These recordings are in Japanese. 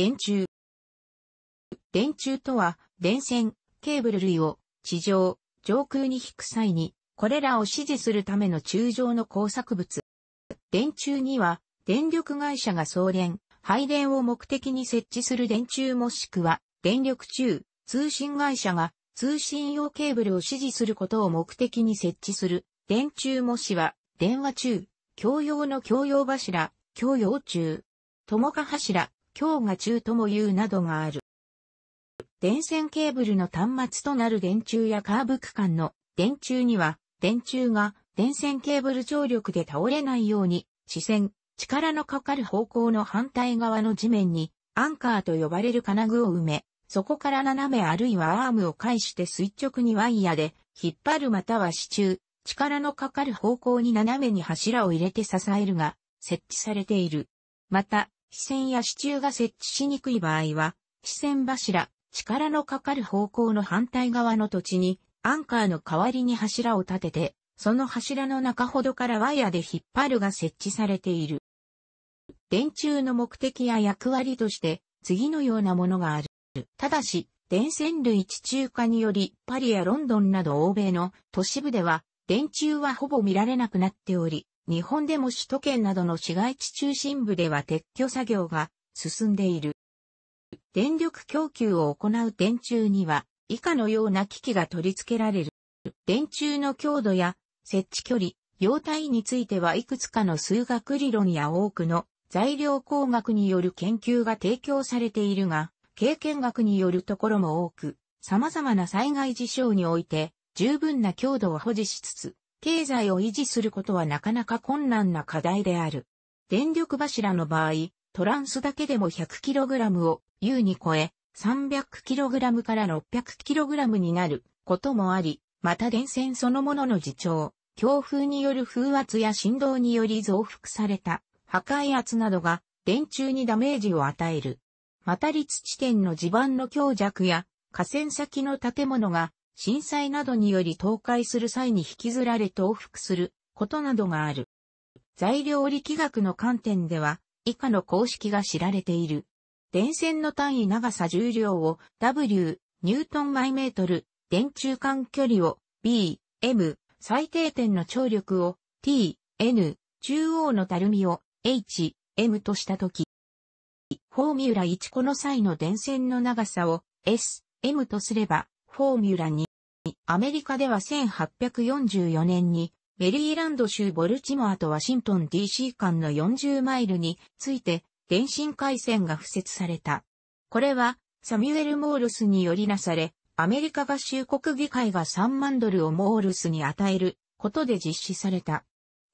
電柱。電柱とは、電線、ケーブル類を地上、上空に引く際に、これらを支持するための柱状の工作物。電柱には、電力会社が送電、配電を目的に設置する電柱もしくは、電力中、通信会社が通信用ケーブルを支持することを目的に設置する、電柱もしは、電話中、共用の共用柱、共用中、友果柱、強が中とも言うなどがある。電線ケーブルの端末となる電柱やカーブ区間の電柱には、電柱が電線ケーブル張力で倒れないように、視線、力のかかる方向の反対側の地面に、アンカーと呼ばれる金具を埋め、そこから斜めあるいはアームを介して垂直にワイヤで、引っ張るまたは支柱、力のかかる方向に斜めに柱を入れて支えるが、設置されている。また、視線や支柱が設置しにくい場合は、視線柱、力のかかる方向の反対側の土地に、アンカーの代わりに柱を立てて、その柱の中ほどからワイヤで引っ張るが設置されている。電柱の目的や役割として、次のようなものがある。ただし、電線類地中化により、パリやロンドンなど欧米の都市部では、電柱はほぼ見られなくなっており、日本でも首都圏などの市街地中心部では撤去作業が進んでいる。電力供給を行う電柱には以下のような機器が取り付けられる。電柱の強度や設置距離、容態についてはいくつかの数学理論や多くの材料工学による研究が提供されているが、経験学によるところも多く、様々な災害事象において十分な強度を保持しつつ、経済を維持することはなかなか困難な課題である。電力柱の場合、トランスだけでも 100kg を優に超え、300kg から 600kg になることもあり、また電線そのものの自重、強風による風圧や振動により増幅された破壊圧などが電柱にダメージを与える。また立地点の地盤の強弱や河川先の建物が震災などにより倒壊する際に引きずられ倒伏することなどがある。材料力学の観点では、以下の公式が知られている。電線の単位長さ重量を W、ニュートンマイメートル、電柱間距離を B、M、最低点の張力を T、N、中央のたるみを H、M としたとき、フォーミュラ1この際の電線の長さを S、M とすれば、フォーミュラ2アメリカでは1844年に、メリーランド州ボルチモアとワシントン DC 間の40マイルについて、電信回線が付設された。これは、サミュエル・モールスによりなされ、アメリカ合衆国議会が3万ドルをモールスに与えることで実施された。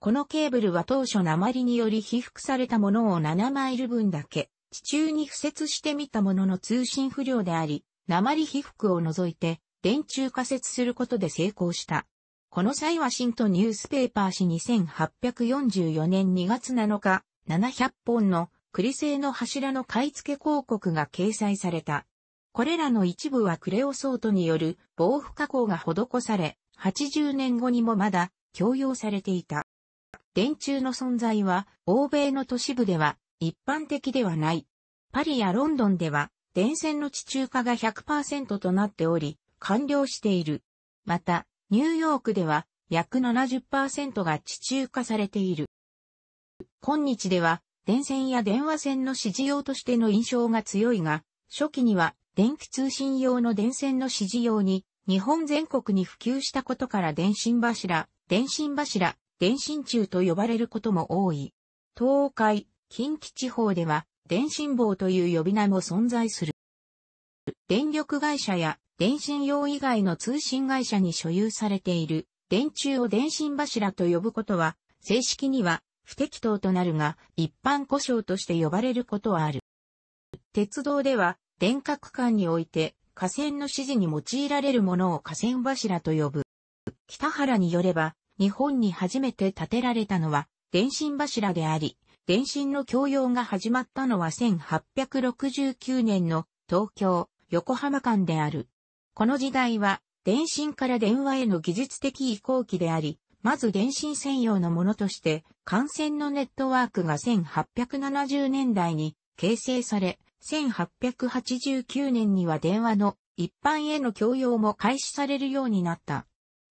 このケーブルは当初鉛により被覆されたものを7マイル分だけ地中に付設してみたものの通信不良であり、鉛被覆を除いて電柱仮設することで成功した。この際ワシントンニュースペーパー紙2844年2月7日、700本の栗製の柱の買い付け広告が掲載された。これらの一部はクレオソートによる防腐加工が施され、80年後にもまだ強要されていた。電柱の存在は欧米の都市部では一般的ではない。パリやロンドンでは電線の地中化が100%となっており、完了している。また、ニューヨークでは約70%が地中化されている。今日では電線や電話線の指示用としての印象が強いが、初期には電気通信用の電線の指示用に日本全国に普及したことから電信柱、電信柱、電信柱と呼ばれることも多い。東海、近畿地方では電信棒という呼び名も存在する。電力会社や電信用以外の通信会社に所有されている電柱を電信柱と呼ぶことは、正式には不適当となるが、一般故障として呼ばれることはある。鉄道では、電化区間において、河川の指示に用いられるものを河川柱と呼ぶ。北原によれば、日本に初めて建てられたのは、電信柱であり、電信の供用が始まったのは1869年の東京、横浜間である。この時代は、電信から電話への技術的移行期であり、まず電信専用のものとして、感染のネットワークが1870年代に形成され、1889年には電話の一般への供用も開始されるようになった。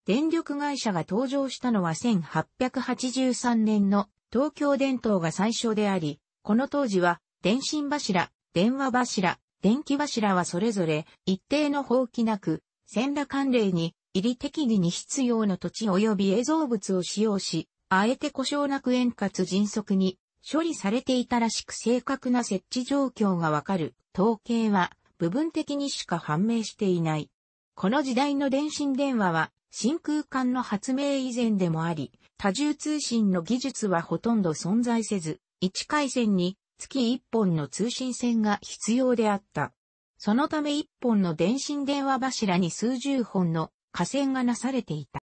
電力会社が登場したのは1883年の東京電灯が最初であり、この当時は電信柱、電話柱、電気柱はそれぞれ一定の放棄なく、線羅関連に、入り適宜に必要の土地及び映像物を使用し、あえて故障なく円滑迅速に処理されていたらしく正確な設置状況がわかる統計は部分的にしか判明していない。この時代の電信電話は真空管の発明以前でもあり、多重通信の技術はほとんど存在せず、1回線に月1本の通信線が必要であった。そのため1本の電信電話柱に数十本の架線がなされていた。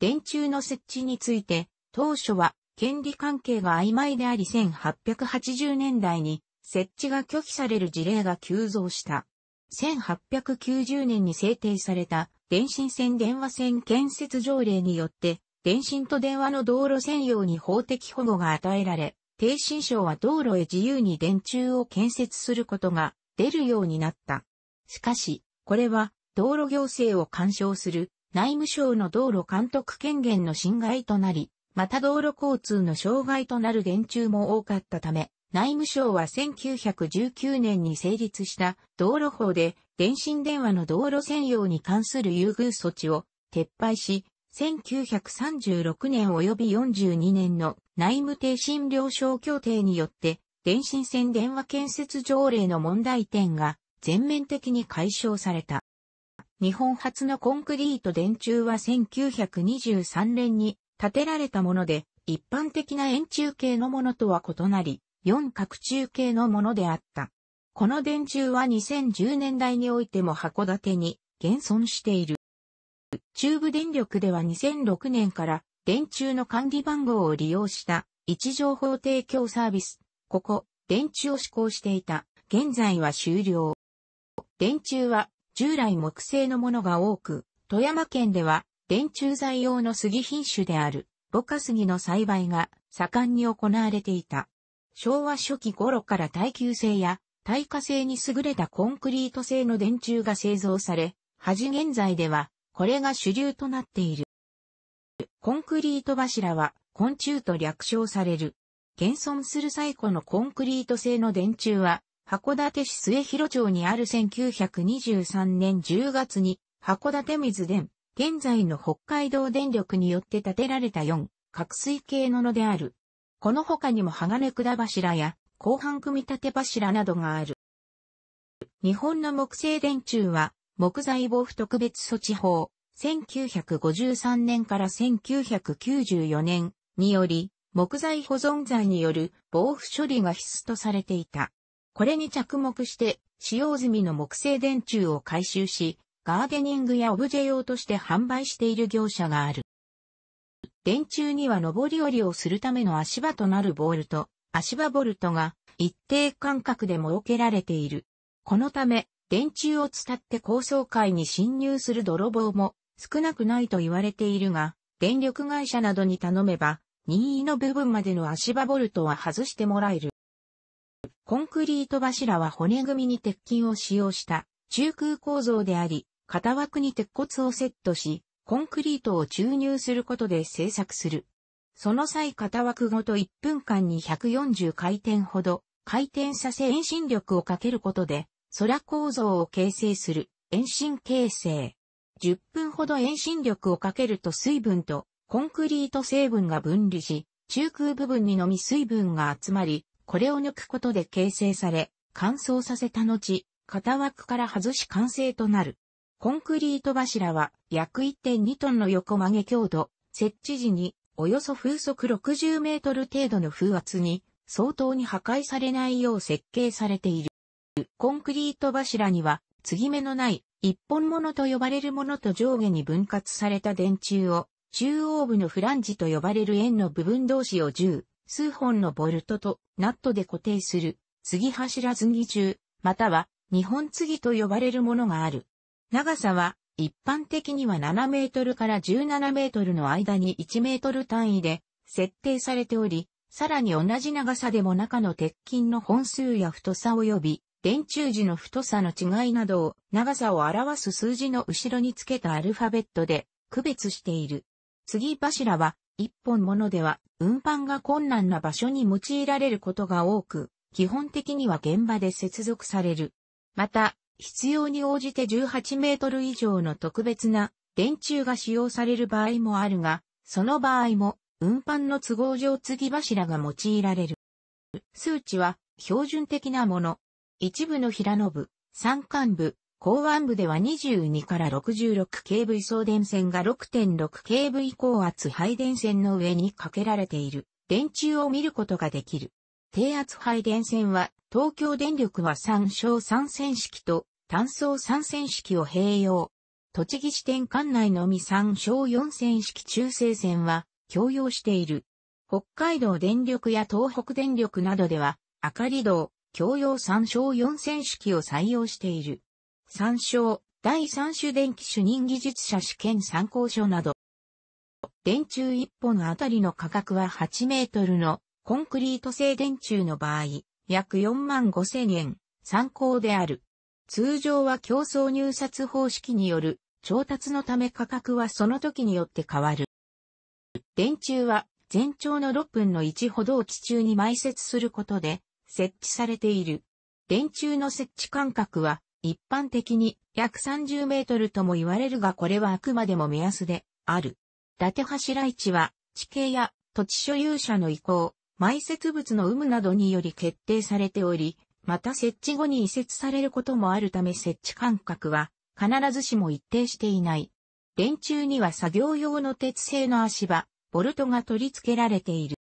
電柱の設置について、当初は権利関係が曖昧であり1880年代に設置が拒否される事例が急増した。1890年に制定された電信線電話線建設条例によって、電信と電話の道路専用に法的保護が与えられ、低新省は道路へ自由に電柱を建設することが出るようになった。しかし、これは道路行政を干渉する内務省の道路監督権限の侵害となり、また道路交通の障害となる電柱も多かったため、内務省は1919年に成立した道路法で電信電話の道路専用に関する優遇措置を撤廃し、1936年及び42年の内務定診療症協定によって、電信線電話建設条例の問題点が全面的に解消された。日本初のコンクリート電柱は1923年に建てられたもので、一般的な円柱形のものとは異なり、四角柱形のものであった。この電柱は2010年代においても函館に現存している。中部電力では2006年から電柱の管理番号を利用した位置情報提供サービス、ここ、電柱を施行していた。現在は終了。電柱は従来木製のものが多く、富山県では電柱材用の杉品種である、ボカ杉の栽培が盛んに行われていた。昭和初期頃から耐久性や耐火性に優れたコンクリート製の電柱が製造され、はじ現在ではこれが主流となっている。コンクリート柱は、昆虫と略称される。現存する最古のコンクリート製の電柱は、函館市末広町にある1923年10月に、函館水電、現在の北海道電力によって建てられた4、核水系ののである。この他にも鋼管柱や、後半組み立て柱などがある。日本の木製電柱は、木材防腐特別措置法、1953年から1994年により、木材保存剤による防腐処理が必須とされていた。これに着目して、使用済みの木製電柱を回収し、ガーデニングやオブジェ用として販売している業者がある。電柱には上り下りをするための足場となるボールと足場ボルトが一定間隔で設けられている。このため電柱を伝って高層階に侵入する泥棒も少なくないと言われているが、電力会社などに頼めば、任意の部分までの足場ボルトは外してもらえる。コンクリート柱は骨組みに鉄筋を使用した中空構造であり、片枠に鉄骨をセットし、コンクリートを注入することで製作する。その際片枠ごと1分間に140回転ほど回転させ遠心力をかけることで空構造を形成する遠心形成。10分ほど遠心力をかけると水分とコンクリート成分が分離し、中空部分にのみ水分が集まり、これを抜くことで形成され、乾燥させた後、型枠から外し完成となる。コンクリート柱は約1.2トンの横曲げ強度、設置時におよそ風速60メートル程度の風圧に相当に破壊されないよう設計されている。コンクリート柱には、継ぎ目のない、一本物と呼ばれるものと上下に分割された電柱を、中央部のフランジと呼ばれる円の部分同士を10、数本のボルトとナットで固定する、継ぎ柱継ぎ中、または、日本継ぎと呼ばれるものがある。長さは、一般的には7メートルから17メートルの間に1メートル単位で設定されており、さらに同じ長さでも中の鉄筋の本数や太さ及び電柱時の太さの違いなどを長さを表す数字の後ろにつけたアルファベットで区別している。次柱は一本ものでは運搬が困難な場所に用いられることが多く、基本的には現場で接続される。また、必要に応じて18メートル以上の特別な電柱が使用される場合もあるが、その場合も運搬の都合上継ぎ柱が用いられる。数値は標準的なもの、一部の平野部、山間部、港湾部では22から 66kV 送電線が 6.6kV 高圧配電線の上にかけられている電柱を見ることができる。低圧配電線は東京電力は三小三線式と単層三線式を併用。栃木支店管内のみ三小四線式中性線は共用している。北海道電力や東北電力などでは、明かり道、共用参照4選手機を採用している。参照、第3種電気主任技術者試験参考書など。電柱1本あたりの価格は8メートルのコンクリート製電柱の場合、約4万5千円、参考である。通常は競争入札方式による調達のため価格はその時によって変わる。電柱は全長の6分の1ほどを地中に埋設することで設置されている。電柱の設置間隔は一般的に約30メートルとも言われるがこれはあくまでも目安である。伊達柱位置は地形や土地所有者の意向、埋設物の有無などにより決定されており、また設置後に移設されることもあるため設置間隔は必ずしも一定していない。電柱には作業用の鉄製の足場、ボルトが取り付けられている。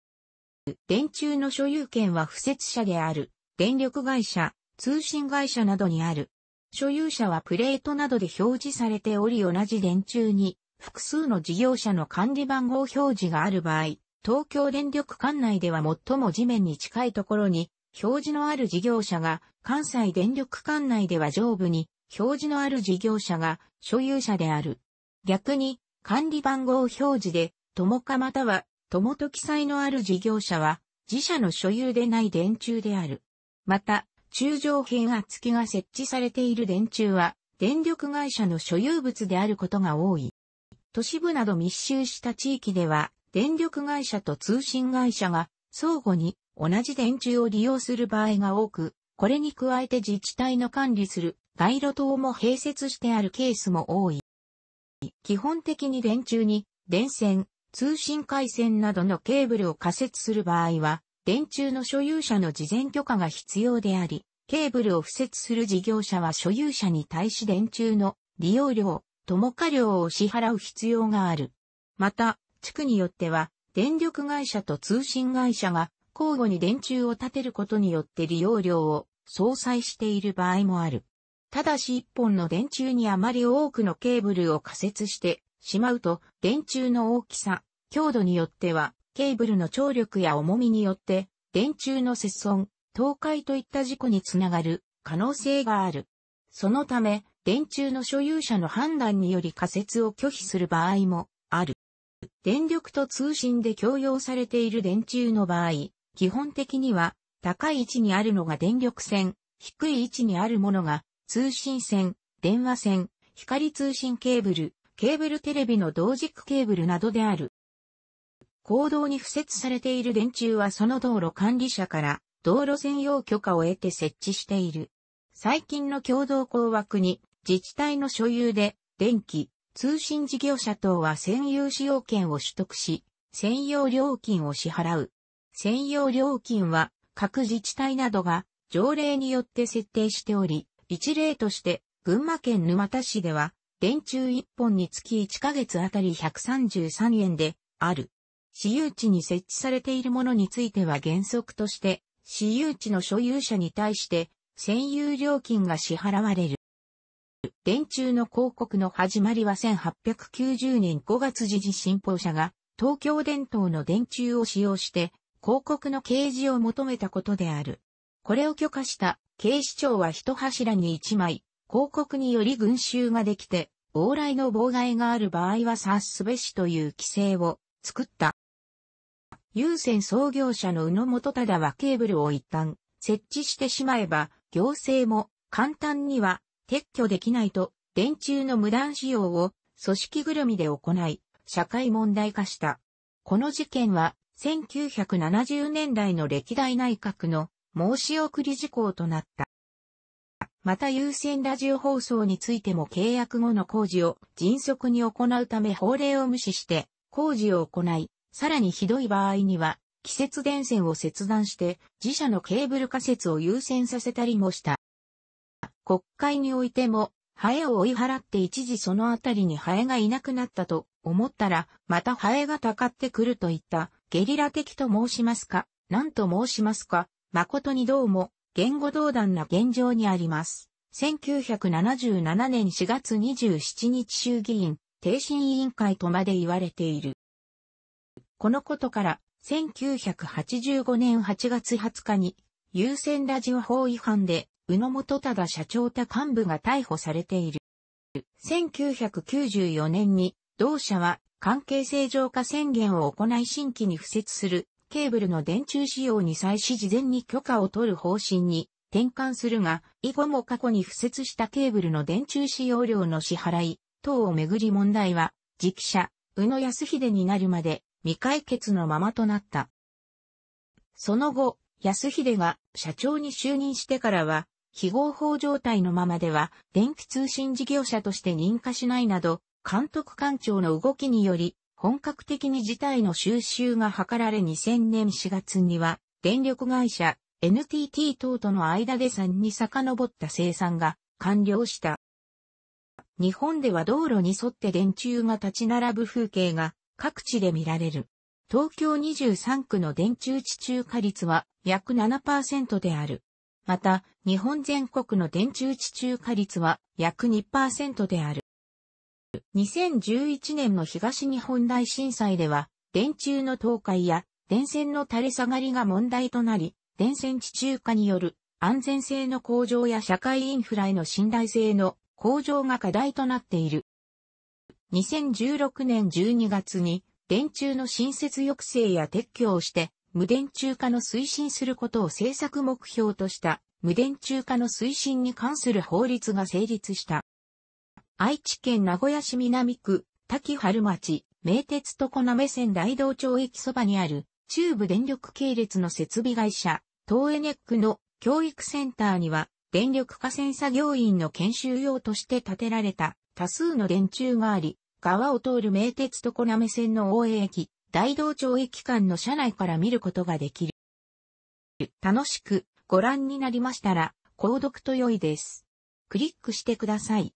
電柱の所有権は不設者である、電力会社、通信会社などにある。所有者はプレートなどで表示されており同じ電柱に複数の事業者の管理番号表示がある場合、東京電力管内では最も地面に近いところに表示のある事業者が、関西電力管内では上部に表示のある事業者が所有者である。逆に管理番号表示で、友かまたは友と記載のある事業者は、自社の所有でない電柱である。また、中上辺圧器が設置されている電柱は、電力会社の所有物であることが多い。都市部など密集した地域では、電力会社と通信会社が相互に同じ電柱を利用する場合が多く、これに加えて自治体の管理する街路灯も併設してあるケースも多い。基本的に電柱に電線、通信回線などのケーブルを仮設する場合は、電柱の所有者の事前許可が必要であり、ケーブルを付設する事業者は所有者に対し電柱の利用料、友価料を支払う必要がある。また、地区によっては、電力会社と通信会社が交互に電柱を建てることによって利用料を相殺している場合もある。ただし一本の電柱にあまり多くのケーブルを仮設してしまうと、電柱の大きさ、強度によっては、ケーブルの張力や重みによって、電柱の接損、倒壊といった事故につながる可能性がある。そのため、電柱の所有者の判断により仮設を拒否する場合もある。電力と通信で共用されている電柱の場合、基本的には高い位置にあるのが電力線、低い位置にあるものが通信線、電話線、光通信ケーブル、ケーブルテレビの同軸ケーブルなどである。公道に付設されている電柱はその道路管理者から道路専用許可を得て設置している。最近の共同工枠に自治体の所有で電気、通信事業者等は専用使用権を取得し、専用料金を支払う。専用料金は各自治体などが条例によって設定しており、一例として群馬県沼田市では電柱1本につき1ヶ月あたり133円である。私有地に設置されているものについては原則として、私有地の所有者に対して占有料金が支払われる。電柱の広告の始まりは1890年5月時事新報社が東京電灯の電柱を使用して広告の掲示を求めたことである。これを許可した警視庁は一柱に一枚広告により群衆ができて、往来の妨害がある場合は察すべしという規制を作った。優先創業者の宇野元忠はケーブルを一旦設置してしまえば、行政も簡単には撤去できないと、電柱の無断使用を組織ぐるみで行い、社会問題化した。この事件は1970年代の歴代内閣の申し送り事項となった。また優先ラジオ放送についても契約後の工事を迅速に行うため法令を無視して工事を行い、さらにひどい場合には、季節電線を切断して自社のケーブル仮設を優先させたりもした。国会においても、ハエを追い払って一時そのあたりにハエがいなくなったと思ったら、またハエがたかってくるといったゲリラ的と申しますか、なんと申しますか、誠にどうも言語道断な現状にあります。1977年4月27日衆議院、定審委員会とまで言われている。このことから、1985年8月20日に、優先ラジオ法違反で、宇野元忠社長他幹部が逮捕されている。1994年に、同社は関係正常化宣言を行い新規に付設するケーブルの電柱使用に際し事前に許可を取る方針に転換するが、以後も過去に付設したケーブルの電柱使用料の支払い等をめぐり問題は、直者、宇野康秀になるまで未解決のままとなった。その後、康秀が社長に就任してからは、非合法状態のままでは電気通信事業者として認可しないなど、監督官庁の動きにより、本格的に事態の収集が図られ2000年4月には、電力会社 NTT 等との間で3に遡った生産が完了した。日本では道路に沿って電柱が立ち並ぶ風景が各地で見られる。東京23区の電柱地中化率は約7%である。また、日本全国の電柱地中化率は約2%である。2011年の東日本大震災では、電柱の倒壊や電線の垂れ下がりが問題となり、電線地中化による安全性の向上や社会インフラへの信頼性の向上が課題となっている。2016年12月に電柱の新設抑制や撤去をして無電柱化の推進することを政策目標とした無電柱化の推進に関する法律が成立した。愛知県名古屋市南区、滝春町、名鉄とこなめ線大道町駅そばにある、中部電力系列の設備会社、東エネックの教育センターには、電力河川作業員の研修用として建てられた多数の電柱があり、川を通る名鉄とこなめ線の大江駅、大道町駅間の車内から見ることができる。楽しくご覧になりましたら、購読と良いです。クリックしてください。